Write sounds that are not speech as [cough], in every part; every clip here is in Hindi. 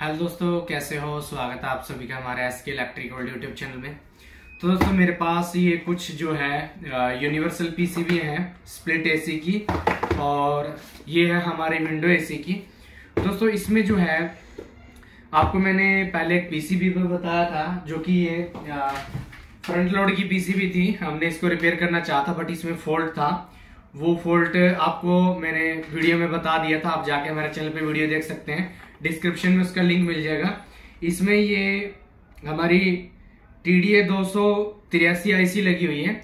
हेलो दोस्तों कैसे हो स्वागत है आप सभी का हमारे एस के इलेक्ट्रिक वर्ल्ड यूट्यूब चैनल में तो दोस्तों मेरे पास ये कुछ जो है यूनिवर्सल पीसीबी हैं स्प्लिट एसी की और ये है हमारे विंडो एसी की दोस्तों इसमें जो है आपको मैंने पहले एक पीसीबी पर बताया था जो कि ये फ्रंट लोड की पीसीबी थी हमने इसको रिपेयर करना चाहा था बट इसमें फॉल्ट था वो फॉल्ट आपको मैंने वीडियो में बता दिया था आप जाके हमारे चैनल पे वीडियो देख सकते हैं डिस्क्रिप्शन में उसका लिंक मिल जाएगा इसमें ये हमारी टी डी ए दो सौ तिरासी आई सी लगी हुई है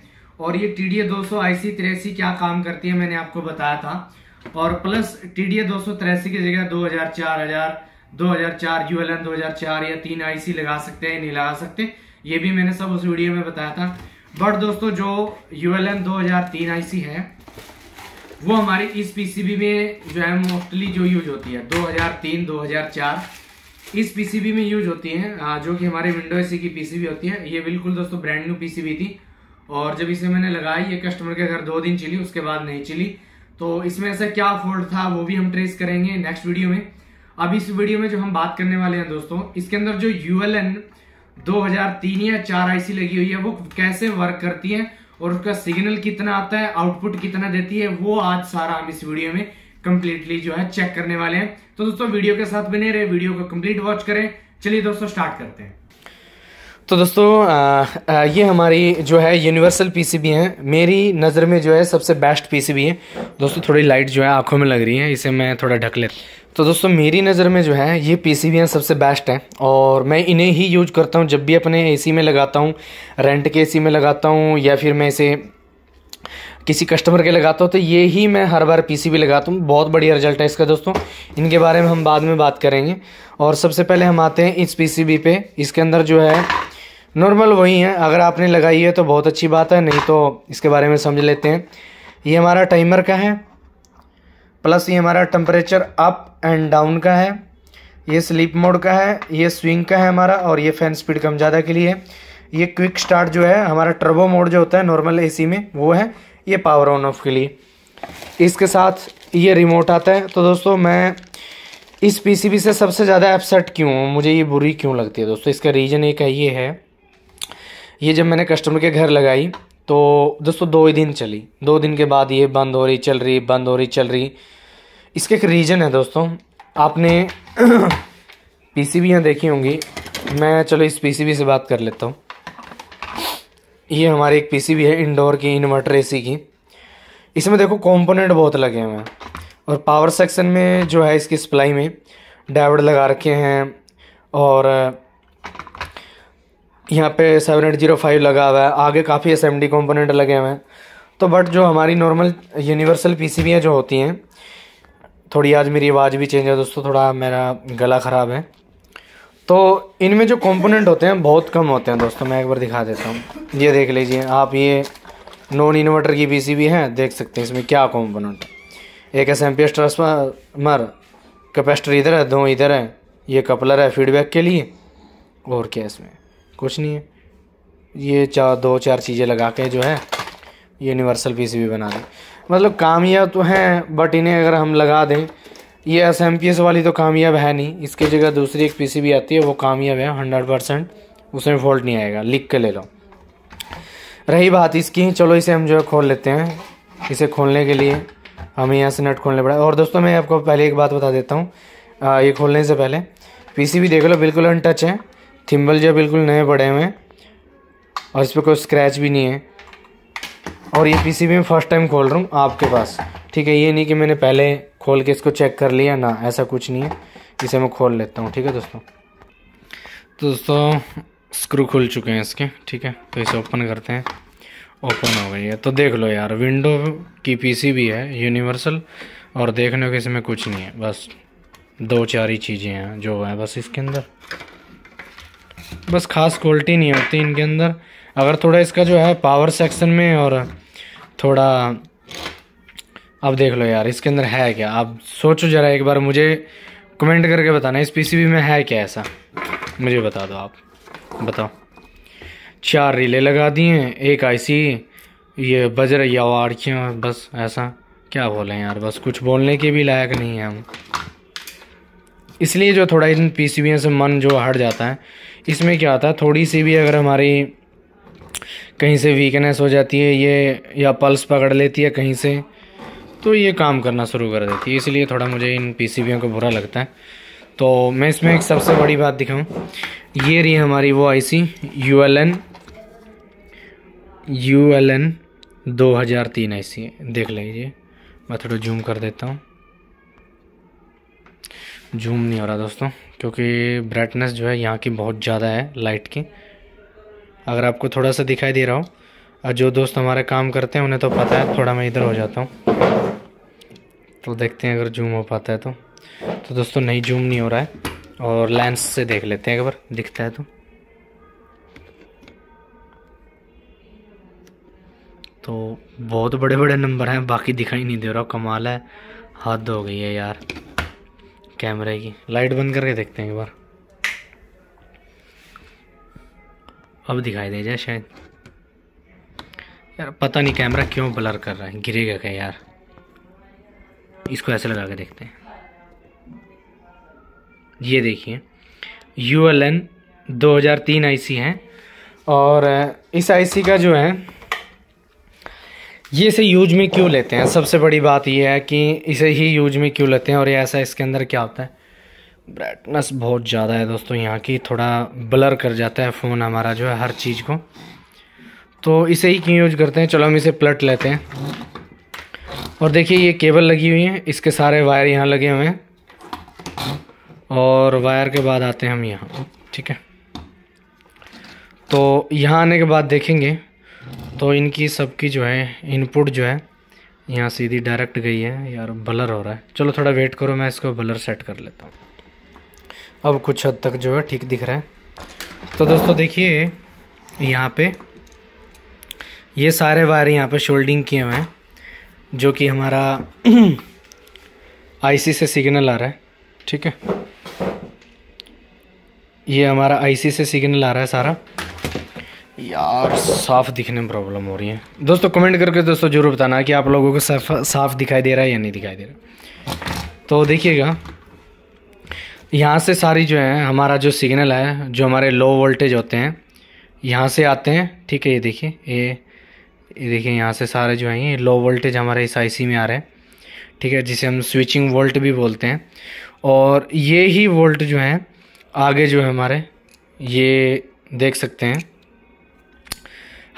और ये टी डी ए दो सौ तिरासी क्या काम करती है मैंने आपको बताया था और प्लस टी डी ए दो सौ तिरासी की जगह दो हजार चार हजार दो हजार चार यू एल एन दो हजार चार या तीन आई सी लगा सकते हैं नहीं लगा सकते ये भी मैंने सब उस वीडियो में बताया था बट दोस्तों जो यू एल एन दो हजार तीन आई सी है वो हमारी इस पीसीबी में जो है मोस्टली जो यूज होती है 2003 2004 इस पीसीबी में यूज होती है जो कि हमारे विंडो एसी की पीसीबी होती है ये बिल्कुल दोस्तों ब्रांड न्यू पीसीबी थी और जब इसे मैंने लगाई ये कस्टमर के घर दो दिन चली उसके बाद नहीं चली तो इसमें ऐसा क्या फॉल्ट था वो भी हम ट्रेस करेंगे नेक्स्ट वीडियो में अब इस वीडियो में जो हम बात करने वाले हैं दोस्तों इसके अंदर जो यू दो 2003 या चार आईसी लगी हुई है वो कैसे वर्क करती है और उसका सिग्नल कितना आता है आउटपुट कितना देती है वो आज सारा हम इस वीडियो में कंप्लीटली जो है चेक करने वाले हैं तो दोस्तों वीडियो के साथ बने रहे वीडियो को कंप्लीट वॉच करें चलिए दोस्तों स्टार्ट करते हैं तो दोस्तों आ, आ, ये हमारी जो है यूनिवर्सल पीसीबी सी है मेरी नज़र में जो है सबसे बेस्ट पीसीबी है दोस्तों थोड़ी लाइट जो है आंखों में लग रही है इसे मैं थोड़ा ढक लेता तो दोस्तों मेरी नज़र में जो है ये पी सबसे बेस्ट हैं और मैं इन्हें ही यूज करता हूँ जब भी अपने एसी में लगाता हूँ रेंट के एसी में लगाता हूँ या फिर मैं इसे किसी कस्टमर के लगाता हूँ तो ये ही मैं हर बार पीसीबी लगाता हूँ बहुत बढ़िया रिजल्ट है इसका दोस्तों इनके बारे में हम बाद में बात करेंगे और सबसे पहले हम आते हैं इस पी सी इसके अंदर जो है नॉर्मल वही है अगर आपने लगाई है तो बहुत अच्छी बात है नहीं तो इसके बारे में समझ लेते हैं ये हमारा टाइमर का है प्लस ये हमारा टेम्परेचर अप एंड डाउन का है ये स्लीप मोड का है ये स्विंग का है हमारा और ये फ़ैन स्पीड कम ज़्यादा के लिए है ये क्विक स्टार्ट जो है हमारा टर्बो मोड जो होता है नॉर्मल एसी में वो है ये पावर ऑन ऑफ के लिए इसके साथ ये रिमोट आता है तो दोस्तों मैं इस पीसीबी से सबसे ज़्यादा अपसेट क्यों मुझे ये बुरी क्यों लगती है दोस्तों इसका रीज़न एक है ये है ये जब मैंने कस्टमर के घर लगाई तो दोस्तों दो ही दिन चली दो दिन के बाद ये बंद हो रही चल रही बंद हो रही चल रही इसके एक रीज़न है दोस्तों आपने पीसीबीयाँ [coughs] देखी होंगी मैं चलो इस पीसीबी से बात कर लेता हूँ ये हमारी एक पीसीबी है इंडोर की इन्वर्टर एसी की इसमें देखो कंपोनेंट बहुत लगे हुए हैं और पावर सेक्शन में जो है इसकी सप्लाई में डायोड लगा रखे हैं और यहाँ पे सेवन एट जीरो फाइव लगा हुआ है आगे काफ़ी एस एम डी कंपोनेंट लगे हुए हैं तो बट जो हमारी नॉर्मल यूनिवर्सल पी सी जो होती हैं थोड़ी आज मेरी आवाज़ भी चेंज है दोस्तों थोड़ा मेरा गला ख़राब है तो इनमें जो कंपोनेंट होते हैं बहुत कम होते हैं दोस्तों मैं एक बार दिखा देता हूँ ये देख लीजिए आप ये नॉन इन्वर्टर की पीसीबी है देख सकते हैं इसमें क्या कंपोनेंट है एक एस एम ट्रांसफार्मर कैपेसिटर इधर है दो इधर है ये कपलर है फीडबैक के लिए और क्या इसमें कुछ नहीं है ये चार दो चार चीज़ें लगा के जो है यूनिवर्सल पीसीबी बना दी मतलब कामयाब तो हैं बट इन्हें अगर हम लगा दें ये एस एम पी एस वाली तो कामयाब है नहीं इसकी जगह दूसरी एक पी सी भी आती है वो कामयाब है हंड्रेड परसेंट उसमें फॉल्ट नहीं आएगा लिख के ले लो रही बात इसकी चलो इसे हम जो है खोल लेते हैं इसे खोलने के लिए हमें यहाँ से नट खोलने पड़ा और दोस्तों मैं आपको पहले एक बात बता देता हूँ ये खोलने से पहले पीसीबी देख लो बिल्कुल अनटच है थिम्बल जो बिल्कुल नए पड़े हुए हैं और इस पर कोई स्क्रैच भी नहीं है और ये पी में फ़र्स्ट टाइम खोल रहा हूँ आपके पास ठीक है ये नहीं कि मैंने पहले खोल के इसको चेक कर लिया ना ऐसा कुछ नहीं है इसे मैं खोल लेता हूँ ठीक है दोस्तों तो दोस्तों स्क्रू खुल चुके हैं इसके ठीक है तो इसे ओपन करते हैं ओपन हो गई है तो देख लो यार विंडो की पी भी है यूनिवर्सल और देखने कि इसमें कुछ नहीं है बस दो चार ही चीज़ें हैं जो है बस इसके अंदर बस खास क्वालिटी नहीं होती इनके अंदर अगर थोड़ा इसका जो है पावर सेक्शन में और थोड़ा अब देख लो यार इसके अंदर है क्या आप सोचो ज़रा एक बार मुझे कमेंट करके बताना इस पीसीबी में है क्या ऐसा मुझे बता दो आप बताओ चार रीले लगा दिए एक आईसी ये या रही आवारखियाँ बस ऐसा क्या बोलें यार बस कुछ बोलने के भी लायक नहीं है हम इसलिए जो थोड़ा इन पी से मन जो हट जाता है इसमें क्या आता है थोड़ी सी भी अगर हमारी कहीं से वीकनेस हो जाती है ये या पल्स पकड़ लेती है कहीं से तो ये काम करना शुरू कर देती है इसलिए थोड़ा मुझे इन पी को बुरा लगता है तो मैं इसमें एक सबसे बड़ी बात दिखाऊँ ये रही हमारी वो I C U L N U L N दो हज़ार तीन आई सी देख लीजिए मैं थोड़ा जूम कर देता हूँ जूम नहीं हो रहा दोस्तों क्योंकि ब्राइटनेस जो है यहाँ की बहुत ज़्यादा है लाइट की अगर आपको थोड़ा सा दिखाई दे रहा हो और जो दोस्त हमारे काम करते हैं उन्हें तो पता है थोड़ा मैं इधर हो जाता हूँ तो देखते हैं अगर जूम हो पाता है तो तो दोस्तों नहीं जूम नहीं हो रहा है और लेंस से देख लेते हैं अगर दिखता है तो तो बहुत बड़े बड़े नंबर हैं बाकी दिखाई नहीं दे रहा कमाल है हद हो गई है यार कैमरे की लाइट बंद करके देखते हैं एक बार अब दिखाई दे जाए शायद यार पता नहीं कैमरा क्यों ब्लर कर रहा है गिरेगा क्या यार इसको ऐसे लगा के देखते हैं ये देखिए यू एल एन दो हज़ार तीन आई सी है और इस आई सी का जो है ये इसे यूज में क्यों लेते हैं सबसे बड़ी बात यह है कि इसे ही यूज में क्यों लेते हैं और ये ऐसा इसके अंदर क्या होता है ब्राइटनेस बहुत ज़्यादा है दोस्तों यहाँ की थोड़ा ब्लर कर जाता है फ़ोन हमारा जो है हर चीज़ को तो इसे ही क्यों यूज करते हैं चलो हम इसे प्लट लेते हैं और देखिए ये केबल लगी हुई है इसके सारे वायर यहाँ लगे हुए हैं और वायर के बाद आते हैं हम यहाँ ठीक है तो यहाँ आने के बाद देखेंगे तो इनकी सबकी जो है इनपुट जो है यहाँ सीधी डायरेक्ट गई है यार बलर हो रहा है चलो थोड़ा वेट करो मैं इसको बलर सेट कर लेता हूँ अब कुछ हद तक जो है ठीक दिख रहा है तो दोस्तों देखिए यहाँ पे ये सारे वायर यहाँ पे शोल्डिंग किए हुए हैं जो कि हमारा आईसी [clears throat] से सिग्नल आ रहा है ठीक है ये हमारा आईसी से सिग्नल आ रहा है सारा यार साफ दिखने में प्रॉब्लम हो रही है दोस्तों कमेंट करके दोस्तों ज़रूर बताना कि आप लोगों को साफ साफ दिखाई दे रहा है या नहीं दिखाई दे रहा तो देखिएगा यहाँ से सारी जो है हमारा जो सिग्नल है जो हमारे लो वोल्टेज होते हैं यहाँ से आते हैं ठीक है ये देखिए ये ये देखिए यहाँ से सारे जो हैं ये लो वोल्टेज हमारे इस आईसी में आ रहे हैं ठीक है जिसे हम स्विचिंग वोल्ट भी बोलते हैं और ये ही वोल्ट जो हैं आगे जो है हमारे ये देख सकते हैं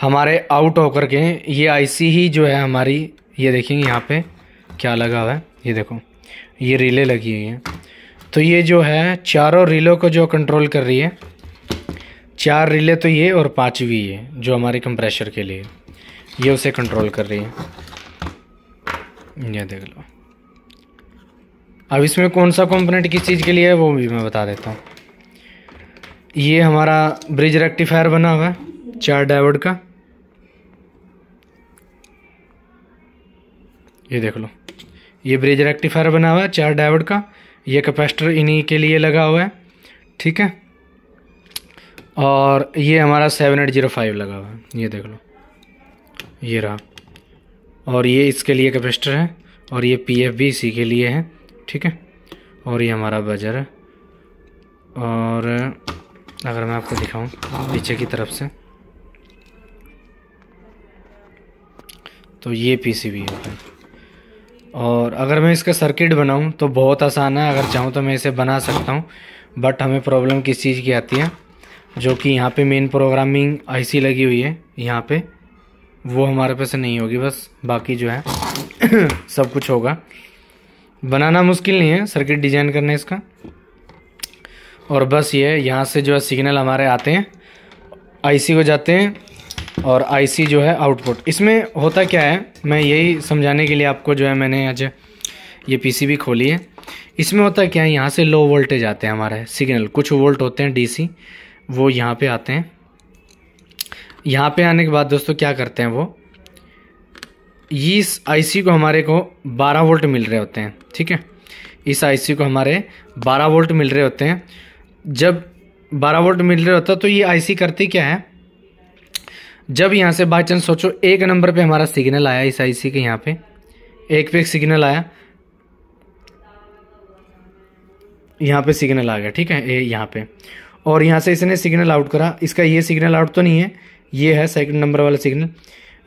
हमारे आउट होकर के ये आईसी ही जो है हमारी ये देखेंगे यहाँ पे क्या लगा हुआ है ये देखो ये रिले लगी हुई है तो ये जो है चारों रिलों को जो कंट्रोल कर रही है चार रिले तो ये और भी ये जो हमारे कंप्रेशर के लिए ये उसे कंट्रोल कर रही है ये देख लो अब इसमें कौन सा कंपोनेंट किस चीज़ के लिए है वो भी मैं बता देता हूँ ये हमारा ब्रिज रेक्टिफायर बना हुआ है चार डायोड का ये देख लो ये ब्रिज रेक्टिफायर बना हुआ है चार डायोड का ये कैपेसिटर इन्हीं के लिए लगा हुआ है ठीक है और ये हमारा सेवन एट जीरो फाइव लगा हुआ है ये देख लो ये रहा और ये इसके लिए कैपेसिटर है और ये पी एफ भी इसी के लिए है ठीक है और ये हमारा बजर है और अगर मैं आपको दिखाऊं पीछे की तरफ से तो ये पीसीबी है और अगर मैं इसका सर्किट बनाऊं तो बहुत आसान है अगर चाहूँ तो मैं इसे बना सकता हूँ बट हमें प्रॉब्लम किस चीज़ की आती है जो कि यहाँ पे मेन प्रोग्रामिंग आईसी लगी हुई है यहाँ पे वो हमारे पास नहीं होगी बस बाकी जो है [coughs] सब कुछ होगा बनाना मुश्किल नहीं है सर्किट डिज़ाइन करने इसका और बस ये यह, यहाँ से जो है सिग्नल हमारे आते हैं आई को जाते हैं और आईसी जो है आउटपुट इसमें होता क्या है मैं यही समझाने के लिए आपको जो है मैंने आज ये पीसीबी खोली है इसमें होता क्या है यहाँ से लो वोल्टेज आते हैं हमारे सिग्नल कुछ वोल्ट होते हैं डीसी वो यहाँ पे आते हैं यहाँ पे आने के बाद दोस्तों क्या करते हैं वो इस आई को हमारे को 12 वोल्ट मिल रहे होते हैं ठीक है इस आई को हमारे 12 वोल्ट मिल रहे होते हैं जब 12 वोल्ट मिल रहे होता है तो ये आईसी करती क्या है जब यहाँ से बाई चांस सोचो एक नंबर पे हमारा सिग्नल आया इस आईसी के यहाँ पे एक पे एक सिग्नल आया यहाँ पे सिग्नल आ गया ठीक है ए यहाँ पे और यहाँ से इसने सिग्नल आउट करा इसका ये सिग्नल आउट तो नहीं है ये है सेकंड नंबर वाला सिग्नल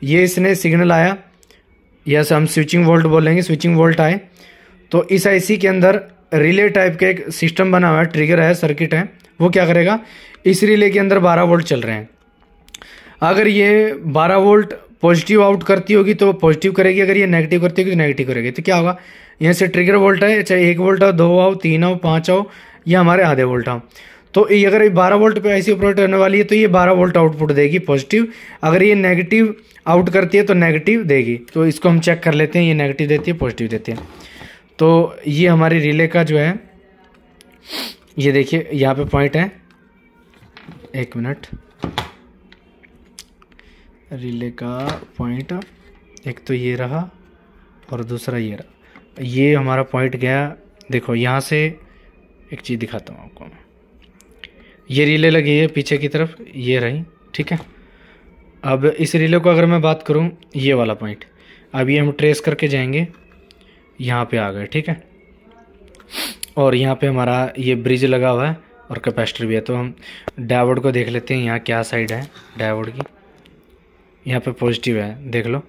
ये इसने सिग्नल आया या हम स्विचिंग वोल्ट बोलेंगे स्विचिंग वोल्ट आए तो इस आई के अंदर रिले टाइप का एक सिस्टम बना हुआ है ट्रिगर है सर्किट है वो क्या करेगा इस रिले के अंदर बारह वोल्ट चल रहे हैं अगर ये 12 वोल्ट पॉजिटिव आउट करती होगी तो पॉजिटिव करेगी अगर ये नेगेटिव करती होगी तो नेगेटिव करेगी तो क्या होगा यहाँ से ट्रिगर वोल्ट है चाहे एक वोल्ट आओ दो आओ तीन आओ पाँच आओ या हमारे आधे वोल्ट आओ तो ये अगर बारह वोल्ट पे ऐसी ऑपरेट होने वाली है तो ये बारह वोल्ट आउटपुट देगी पॉजिटिव अगर ये नेगेटिव आउट करती है तो नेगेटिव देगी तो इसको हम चेक कर लेते हैं ये नेगेटिव देती है पॉजिटिव देती है तो ये हमारी रिले का जो है ये देखिए यहाँ पे पॉइंट है एक मिनट रिले का पॉइंट एक तो ये रहा और दूसरा ये रहा ये हमारा पॉइंट गया देखो यहाँ से एक चीज़ दिखाता हूँ आपको ये रिले लगी है पीछे की तरफ ये रही ठीक है अब इस रिले को अगर मैं बात करूँ ये वाला पॉइंट अब ये हम ट्रेस करके जाएंगे यहाँ पे आ गए ठीक है और यहाँ पे हमारा ये ब्रिज लगा हुआ है और कैपेसिटर भी है तो हम डायवर्ड को देख लेते हैं यहाँ क्या साइड है डायवर्ड की यहाँ पर पॉजिटिव है देख लो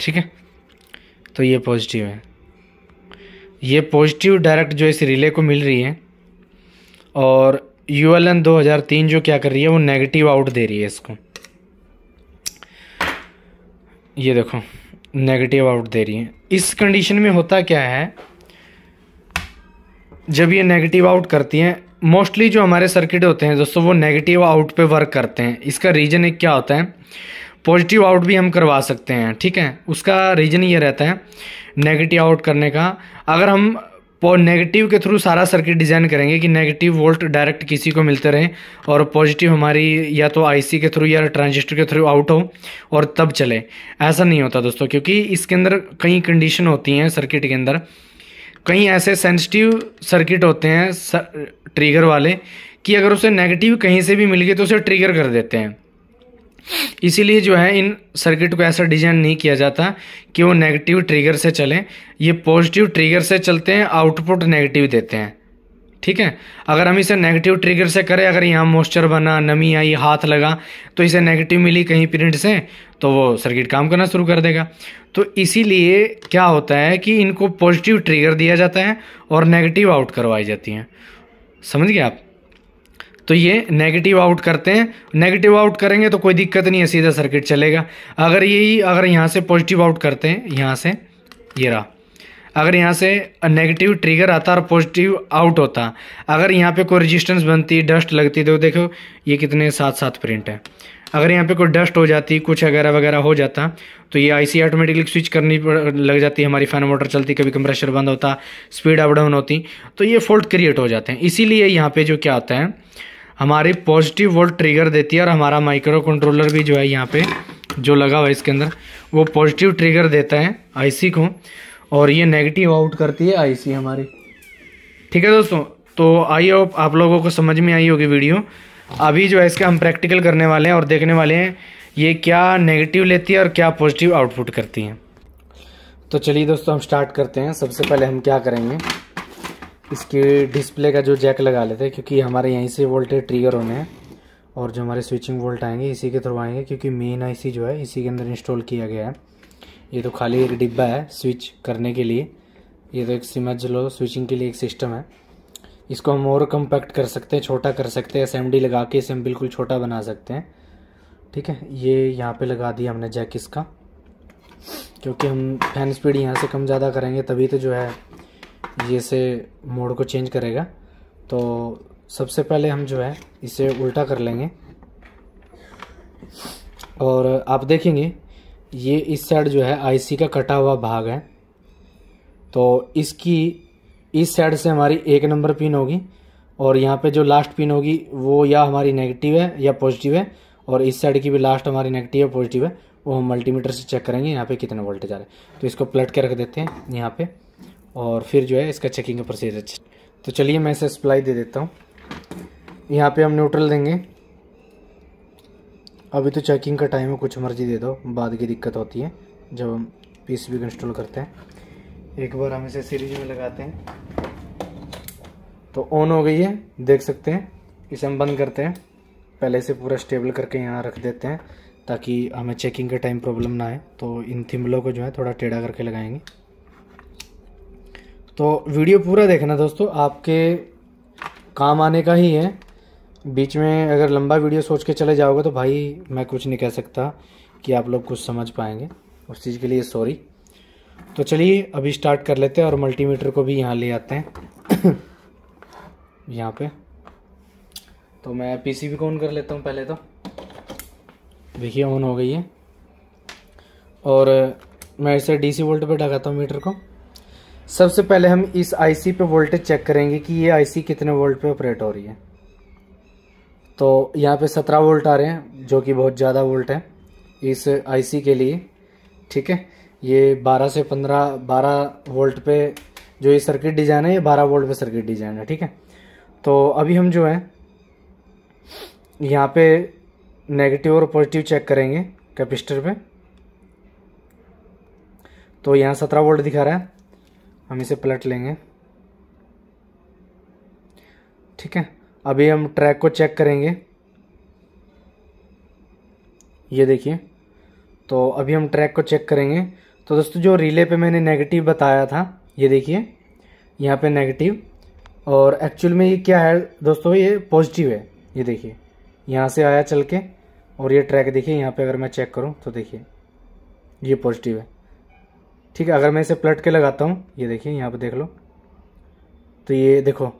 ठीक है तो ये पॉजिटिव है ये पॉजिटिव डायरेक्ट जो इस रिले को मिल रही है और यू एल दो हज़ार तीन जो क्या कर रही है वो नेगेटिव आउट दे रही है इसको ये देखो नेगेटिव आउट दे रही है इस कंडीशन में होता क्या है जब ये नेगेटिव आउट करती हैं मोस्टली जो हमारे सर्किट होते हैं दोस्तों वो नेगेटिव आउट पे वर्क करते हैं इसका रीज़न एक क्या होता है पॉजिटिव आउट भी हम करवा सकते हैं ठीक है उसका रीज़न ये रहता है नेगेटिव आउट करने का अगर हम नेगेटिव के थ्रू सारा सर्किट डिज़ाइन करेंगे कि नेगेटिव वोल्ट डायरेक्ट किसी को मिलते रहें और पॉजिटिव हमारी या तो आईसी के थ्रू या ट्रांजिस्टर के थ्रू आउट हो और तब चले ऐसा नहीं होता दोस्तों क्योंकि इसके अंदर कई कंडीशन होती हैं सर्किट के अंदर कहीं ऐसे सेंसिटिव सर्किट होते हैं सर, ट्रिगर वाले कि अगर उसे नेगेटिव कहीं से भी मिल गए तो उसे ट्रिगर कर देते हैं इसीलिए जो है इन सर्किट को ऐसा डिजाइन नहीं किया जाता कि वो नेगेटिव ट्रिगर से चलें ये पॉजिटिव ट्रिगर से चलते हैं आउटपुट नेगेटिव देते हैं ठीक है अगर हम इसे नेगेटिव ट्रिगर से करें अगर यहाँ मॉइस्चर बना नमी आई हाथ लगा तो इसे नेगेटिव मिली कहीं प्रिंट से तो वो सर्किट काम करना शुरू कर देगा तो इसीलिए क्या होता है कि इनको पॉजिटिव ट्रिगर दिया जाता है और नेगेटिव आउट करवाई जाती हैं समझ गए आप तो ये नेगेटिव आउट करते हैं नेगेटिव आउट करेंगे तो कोई दिक्कत नहीं है सीधा सर्किट चलेगा अगर यही अगर यहाँ से पॉजिटिव आउट करते हैं यहाँ से ये रहा अगर यहाँ से नेगेटिव ट्रिगर आता और पॉजिटिव आउट होता अगर यहाँ पे कोई रेजिस्टेंस बनती डस्ट लगती तो देखो ये कितने साथ साथ प्रिंट है अगर यहाँ पे कोई डस्ट हो जाती कुछ वगैरह वगैरह हो जाता तो ये आईसी ऑटोमेटिकली स्विच करनी लग जाती हमारी फ़ैन मोटर चलती कभी कंप्रेशर बंद होता स्पीड अप डाउन होती तो ये फॉल्ट क्रिएट हो जाते हैं इसीलिए यहाँ पे जो क्या आता है हमारी पॉजिटिव वोल्ट ट्रिगर देती है और हमारा माइक्रो कंट्रोलर भी जो है यहाँ पर जो लगा हुआ है इसके अंदर वो पॉजिटिव ट्रिगर देता है आई को और ये नेगेटिव आउट करती है आई हमारी ठीक है दोस्तों तो आई होप आप लोगों को समझ में आई होगी वीडियो अभी जो है इसका हम प्रैक्टिकल करने वाले हैं और देखने वाले हैं ये क्या नेगेटिव लेती है और क्या पॉजिटिव आउटपुट करती हैं तो चलिए दोस्तों हम स्टार्ट करते हैं सबसे पहले हम क्या करेंगे इसके डिस्प्ले का जो जैक लगा लेते हैं क्योंकि हमारे यहीं से वोल्टेज ट्रिगर होने हैं और जो हमारे स्विचिंग वोल्ट आएंगे इसी के थ्रू आएंगे क्योंकि मेन आईसी जो है इसी के अंदर इंस्टॉल किया गया है ये तो खाली एक डिब्बा है स्विच करने के लिए ये तो एक समझ लो स्विचिंग के लिए एक सिस्टम है इसको हम और कम्पैक्ट कर सकते हैं छोटा कर सकते हैं एस लगा के इसे हम बिल्कुल छोटा बना सकते हैं ठीक है ये यहाँ पे लगा दिया हमने जैक इसका क्योंकि हम फैन स्पीड यहाँ से कम ज़्यादा करेंगे तभी तो जो है ये से मोड को चेंज करेगा तो सबसे पहले हम जो है इसे उल्टा कर लेंगे और आप देखेंगे ये इस साइड जो है आईसी का कटा हुआ भाग है तो इसकी इस साइड से हमारी एक नंबर पिन होगी और यहाँ पे जो लास्ट पिन होगी वो या हमारी नेगेटिव है या पॉजिटिव है और इस साइड की भी लास्ट हमारी नेगेटिव है पॉजिटिव है वो हम मल्टीमीटर से चेक करेंगे यहाँ पे कितना वोल्टेज आ रहा है तो इसको प्लट के रख देते हैं यहाँ पे और फिर जो है इसका चेकिंग का प्रोसीजर तो चलिए मैं इसे सप्लाई दे देता हूँ यहाँ पे हम न्यूट्रल देंगे अभी तो चेकिंग का टाइम है कुछ मर्जी दे दो बाद की दिक्कत होती है जब हम पीसीबी इंस्टॉल करते हैं एक बार हम इसे सीरीज में लगाते हैं तो ऑन हो गई है देख सकते हैं इसे हम बंद करते हैं पहले से पूरा स्टेबल करके यहाँ रख देते हैं ताकि हमें चेकिंग के टाइम प्रॉब्लम ना आए तो इन थिम्बलों को जो है थोड़ा टेढ़ा करके लगाएंगे तो वीडियो पूरा देखना दोस्तों आपके काम आने का ही है बीच में अगर लंबा वीडियो सोच के चले जाओगे तो भाई मैं कुछ नहीं कह सकता कि आप लोग कुछ समझ पाएंगे उस चीज़ के लिए सॉरी तो चलिए अभी स्टार्ट कर लेते हैं और मल्टीमीटर को भी यहाँ ले आते हैं [coughs] यहाँ पे तो मैं पीसीबी को ऑन कर लेता हूँ पहले तो देखिए ऑन हो गई है और मैं इसे डीसी वोल्ट पे ढकाता हूँ मीटर को सबसे पहले हम इस आईसी पे वोल्टेज चेक करेंगे कि ये आईसी कितने वोल्ट पे ऑपरेट हो रही है तो यहाँ पे सत्रह वोल्ट आ रहे हैं जो कि बहुत ज़्यादा वोल्ट है इस आईसी के लिए ठीक है ये 12 से 15 12 वोल्ट पे जो ये सर्किट डिज़ाइन है ये 12 वोल्ट पे सर्किट डिज़ाइन है ठीक है तो अभी हम जो है यहाँ पे नेगेटिव और पॉजिटिव चेक करेंगे कैपेसिटर पे तो यहाँ 17 वोल्ट दिखा रहा है हम इसे पलट लेंगे ठीक है अभी हम ट्रैक को चेक करेंगे ये देखिए तो अभी हम ट्रैक को चेक करेंगे तो दोस्तों जो रिले पे मैंने नेगेटिव बताया था ये देखिए यहाँ पे नेगेटिव और एक्चुअल में ये क्या है दोस्तों ये पॉजिटिव है ये देखिए यहाँ से आया चल के और ये ट्रैक देखिए यहाँ पे अगर मैं चेक करूँ तो देखिए ये पॉजिटिव है ठीक है अगर मैं इसे पलट के लगाता हूँ ये देखिए यहाँ पे देख लो तो ये देखो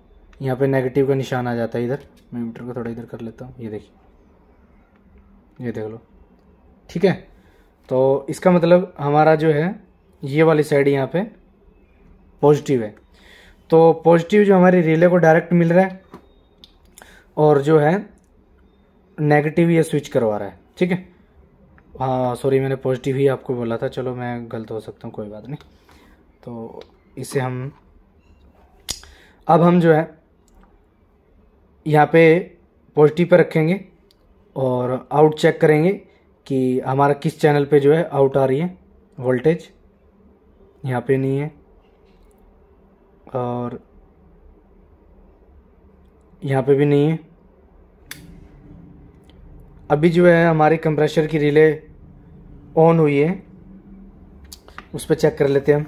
यहाँ पे नेगेटिव का निशान आ जाता है इधर मैं मीटर को थोड़ा इधर कर लेता हूँ ये देखिए ये देख लो ठीक है तो इसका मतलब हमारा जो है ये वाली साइड यहाँ पे पॉजिटिव है तो पॉजिटिव जो हमारी रिले को डायरेक्ट मिल रहा है और जो है नेगेटिव ये स्विच करवा रहा है ठीक है हाँ सॉरी मैंने पॉजिटिव ही आपको बोला था चलो मैं गलत हो सकता हूँ कोई बात नहीं तो इसे हम अब हम जो है यहाँ पे पॉजिटिव पर रखेंगे और आउट चेक करेंगे कि हमारा किस चैनल पे जो है आउट आ रही है वोल्टेज यहाँ पे नहीं है और यहाँ पे भी नहीं है अभी जो है हमारे कंप्रेशर की रिले ऑन हुई है उस पर चेक कर लेते हैं हम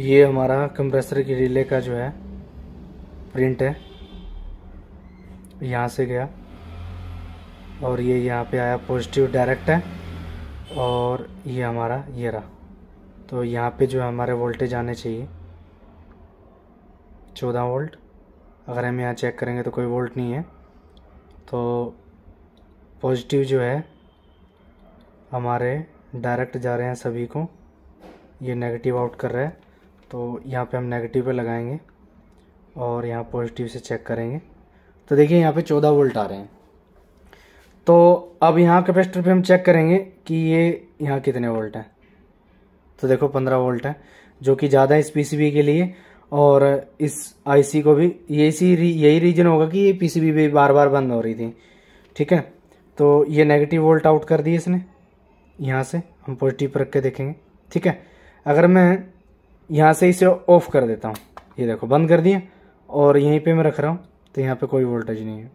ये हमारा कंप्रेसर की रिले का जो है प्रिंट है यहाँ से गया और ये यहाँ पे आया पॉजिटिव डायरेक्ट है और ये हमारा ये रहा तो यहाँ पे जो है हमारे वोल्टेज आने चाहिए चौदह वोल्ट अगर हम यहाँ चेक करेंगे तो कोई वोल्ट नहीं है तो पॉजिटिव जो है हमारे डायरेक्ट जा रहे हैं सभी को ये नेगेटिव आउट कर रहा है तो यहाँ पे हम नेगेटिव पे लगाएंगे और यहाँ पॉजिटिव से चेक करेंगे तो देखिए यहाँ पे 14 वोल्ट आ रहे हैं तो अब यहाँ कैपेसिटर पे हम चेक करेंगे कि ये यहाँ कितने वोल्ट हैं तो देखो 15 वोल्ट है जो कि ज़्यादा इस पीसीबी के लिए और इस आईसी को भी यही री, यही रीजन होगा कि ये पी भी बार बार बंद हो रही थी ठीक है तो ये नेगेटिव वोल्ट आउट कर दिए इसने यहाँ से हम पॉजिटिव पर रख के देखेंगे ठीक है अगर मैं यहाँ से इसे ऑफ कर देता हूँ ये देखो बंद कर दिए और यहीं पे मैं रख रहा हूँ तो यहाँ पे कोई वोल्टेज नहीं है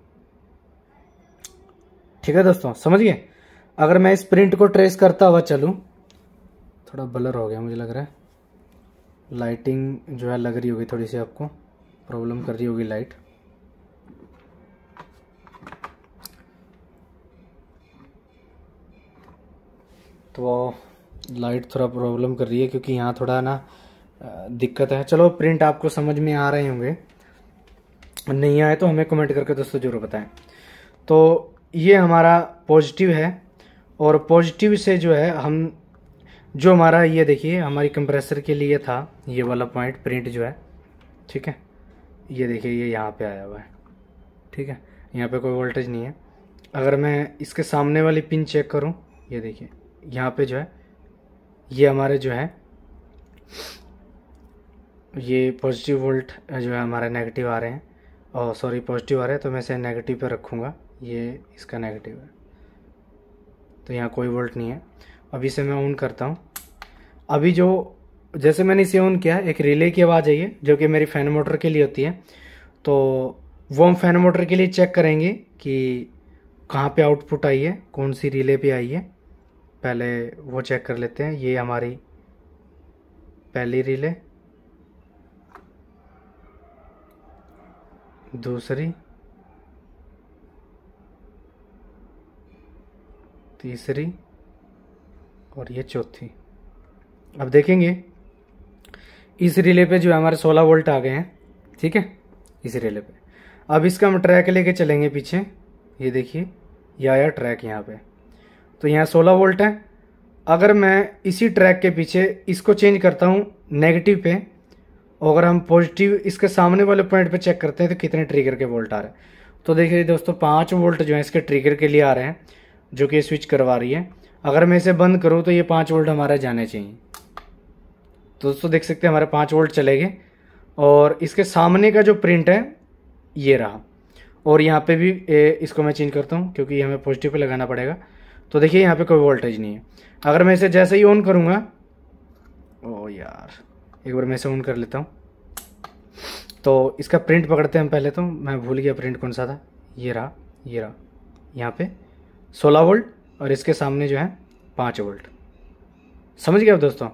ठीक है दोस्तों समझ गए अगर मैं इस प्रिंट को ट्रेस करता हुआ चलूँ थोड़ा ब्लर हो गया मुझे लग रहा है लाइटिंग जो है लग रही होगी थोड़ी सी आपको प्रॉब्लम कर रही होगी लाइट तो लाइट थोड़ा प्रॉब्लम कर रही है क्योंकि यहाँ थोड़ा ना दिक्कत है चलो प्रिंट आपको समझ में आ रहे होंगे नहीं आए तो हमें कमेंट करके दोस्तों जरूर बताएं तो ये हमारा पॉजिटिव है और पॉजिटिव से जो है हम जो हमारा ये देखिए हमारी कंप्रेसर के लिए था ये वाला पॉइंट प्रिंट जो है ठीक है ये देखिए ये यहाँ पे आया हुआ है ठीक है यहाँ पे कोई वोल्टेज नहीं है अगर मैं इसके सामने वाली पिन चेक करूँ ये देखिए यहाँ पे जो है ये हमारे जो है ये पॉजिटिव वोल्ट जो है हमारे नेगेटिव आ रहे हैं और सॉरी पॉजिटिव आ रहे हैं तो मैं इसे नेगेटिव पे रखूँगा ये इसका नेगेटिव है तो यहाँ कोई वोल्ट नहीं है अभी से मैं ऑन करता हूँ अभी जो जैसे मैंने इसे ऑन किया एक रिले की आवाज़ आई है जो कि मेरी फ़ैन मोटर के लिए होती है तो वो हम फ़ैन मोटर के लिए चेक करेंगे कि कहाँ पे आउटपुट आई है कौन सी रिले पे आई है पहले वो चेक कर लेते हैं ये हमारी पहली रिले दूसरी तीसरी और ये चौथी अब देखेंगे इस रिले पे जो है हमारे 16 वोल्ट आ गए हैं ठीक है इस रिले पे अब इसका हम ट्रैक लेके चलेंगे पीछे ये देखिए ये आया ट्रैक यहाँ पे तो यहाँ 16 वोल्ट है अगर मैं इसी ट्रैक के पीछे इसको चेंज करता हूँ नेगेटिव पे अगर हम पॉजिटिव इसके सामने वाले पॉइंट पे चेक करते हैं तो कितने ट्रिगर के वोल्ट आ रहे हैं तो देखिए दोस्तों पाँच वोल्ट जो है इसके ट्रिगर के लिए आ रहे हैं जो कि स्विच करवा रही है अगर मैं इसे बंद करूँ तो ये पाँच वोल्ट हमारे जाने चाहिए तो दोस्तों देख सकते हैं हमारे पाँच वोल्ट चले गए और इसके सामने का जो प्रिंट है ये रहा और यहाँ पे भी इसको मैं चेंज करता हूँ क्योंकि हमें पॉजिटिव पे लगाना पड़ेगा तो देखिए यहाँ पे कोई वोल्टेज नहीं है अगर मैं इसे जैसे ही ऑन करूँगा ओ यार एक बार मैं इसे ऑन कर लेता हूँ तो इसका प्रिंट पकड़ते हैं हम पहले तो मैं भूल गया प्रिंट कौन सा था ये रहा ये रहा यहाँ पे 16 वोल्ट और इसके सामने जो है 5 वोल्ट समझ गए आप दोस्तों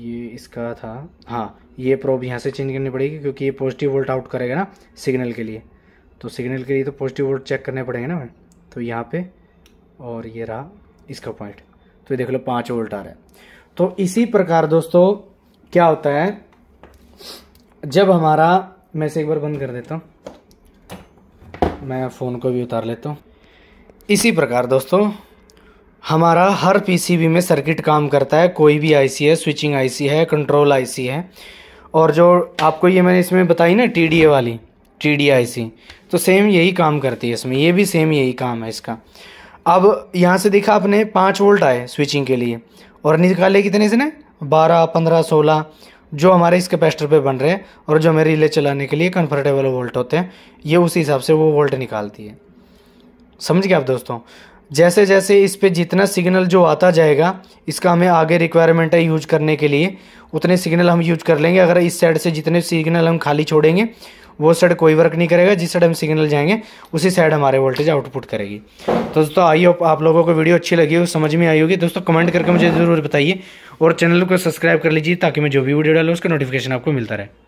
ये इसका था हाँ ये प्रॉब यहाँ से चेंज करनी पड़ेगी क्योंकि ये पॉजिटिव वोल्ट आउट करेगा ना सिग्नल के लिए तो सिग्नल के लिए तो पॉजिटिव वोल्ट चेक करने पड़ेंगे ना तो यहाँ पे और ये रहा इसका पॉइंट तो ये देख लो पाँच वोल्ट आ रहा है तो इसी प्रकार दोस्तों क्या होता है जब हमारा मैं इसे एक बार बंद कर देता हूँ मैं फ़ोन को भी उतार लेता हूँ इसी प्रकार दोस्तों हमारा हर पीसीबी में सर्किट काम करता है कोई भी आईसी है स्विचिंग आईसी है कंट्रोल आईसी है और जो आपको ये मैंने इसमें बताई ना टीडीए वाली टीडीए आईसी तो सेम यही काम करती है इसमें ये भी सेम यही काम है इसका अब यहाँ से देखा आपने पाँच वोल्ट आए स्विचिंग के लिए और निकाले कितने इसने बारह पंद्रह सोलह जो हमारे इस कैपेसिटर पे बन रहे हैं और जो हमें रिले चलाने के लिए कंफर्टेबल वोल्ट होते हैं ये उसी हिसाब से वो वोल्ट निकालती है समझ गए आप दोस्तों जैसे जैसे इस पर जितना सिग्नल जो आता जाएगा इसका हमें आगे रिक्वायरमेंट है यूज करने के लिए उतने सिग्नल हम यूज कर लेंगे अगर इस साइड से जितने सिग्नल हम खाली छोड़ेंगे वो साइड कोई वर्क नहीं करेगा जिस साइड हम सिग्नल जाएंगे उसी साइड हमारे वोल्टेज आउटपुट करेगी तो दोस्तों आई होप आप लोगों को वीडियो अच्छी लगी हो समझ में आई होगी दोस्तों कमेंट करके मुझे ज़रूर बताइए और चैनल को सब्सक्राइब कर लीजिए ताकि मैं जो भी वीडियो डालूँ उसका नोटिफिकेशन आपको मिलता रहे